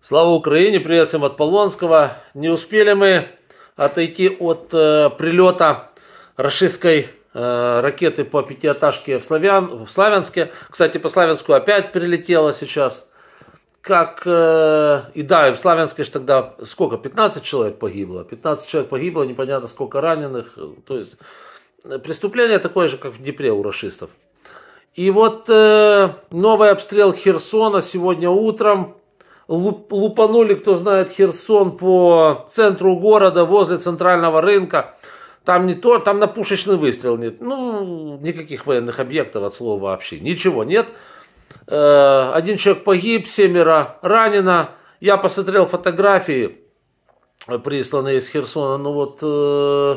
Слава Украине, привет всем от Полонского. Не успели мы отойти от э, прилета российской э, ракеты по пятиэтажке в, Славян, в Славянске. Кстати, по Славянску опять прилетела сейчас. Как э, и да, в Славянске же тогда сколько? 15 человек погибло. 15 человек погибло, непонятно сколько раненых. То есть э, преступление такое же, как в Днепре у расистов. И вот э, новый обстрел Херсона сегодня утром лупанули, кто знает, Херсон по центру города, возле центрального рынка. Там не то, там на пушечный выстрел нет. Ну, никаких военных объектов от слова вообще. Ничего нет. Э, один человек погиб, семеро ранено. Я посмотрел фотографии, э, присланные из Херсона. Ну вот, э,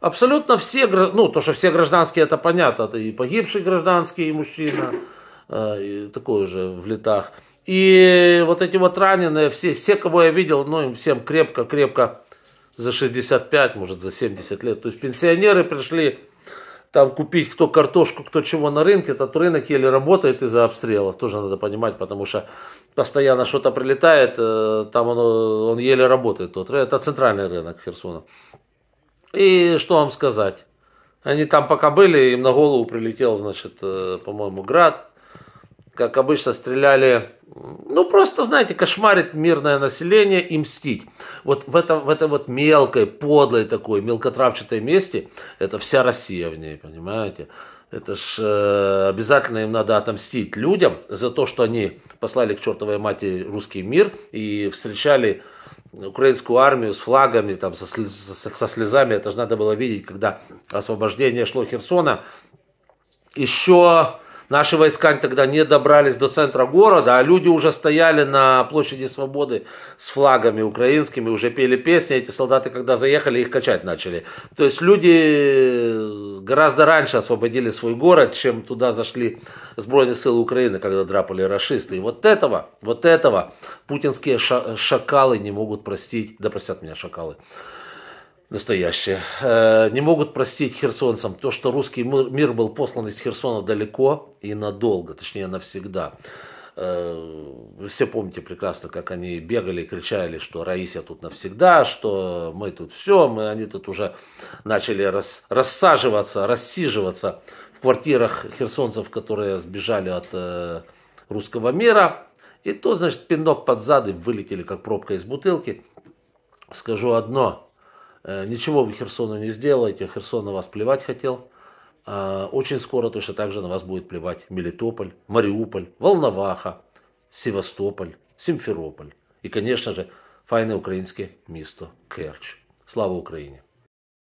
абсолютно все, ну, то, что все гражданские, это понятно. Это и погибший гражданский, и мужчина, а, такой уже в летах. И вот эти вот раненые, все, все кого я видел, ну им всем крепко-крепко за 65, может за 70 лет. То есть пенсионеры пришли там купить кто картошку, кто чего на рынке, этот рынок еле работает из-за обстрелов, тоже надо понимать, потому что постоянно что-то прилетает, э, там он, он еле работает, тот, это центральный рынок Херсона. И что вам сказать? Они там пока были, им на голову прилетел, значит, э, по-моему, град – как обычно, стреляли, ну, просто, знаете, кошмарить мирное население и мстить. Вот в, этом, в этой вот мелкой, подлой такой, мелкотравчатой месте это вся Россия в ней, понимаете? Это ж э, обязательно им надо отомстить людям за то, что они послали к чертовой матери русский мир и встречали украинскую армию с флагами, там, со, со слезами. Это же надо было видеть, когда освобождение шло Херсона. Еще Наши войска тогда не добрались до центра города, а люди уже стояли на площади свободы с флагами украинскими, уже пели песни. Эти солдаты, когда заехали, их качать начали. То есть люди гораздо раньше освободили свой город, чем туда зашли сбройные силы Украины, когда драпали расисты. И вот этого, вот этого путинские шакалы не могут простить. Да простят меня шакалы настоящее. Э, не могут простить херсонцам то, что русский мир был послан из Херсона далеко и надолго, точнее навсегда. Э, вы все помните прекрасно, как они бегали и кричали, что Раисия тут навсегда, что мы тут все, мы, они тут уже начали рас, рассаживаться, рассиживаться в квартирах херсонцев, которые сбежали от э, русского мира. И то, значит, пинок под зады вылетели, как пробка из бутылки. Скажу одно, Э, ничего вы Херсону не сделаете, Херсон на вас плевать хотел. Э, очень скоро точно так же на вас будет плевать Мелитополь, Мариуполь, Волноваха, Севастополь, Симферополь. И, конечно же, файное украинское место Керч. Слава Украине!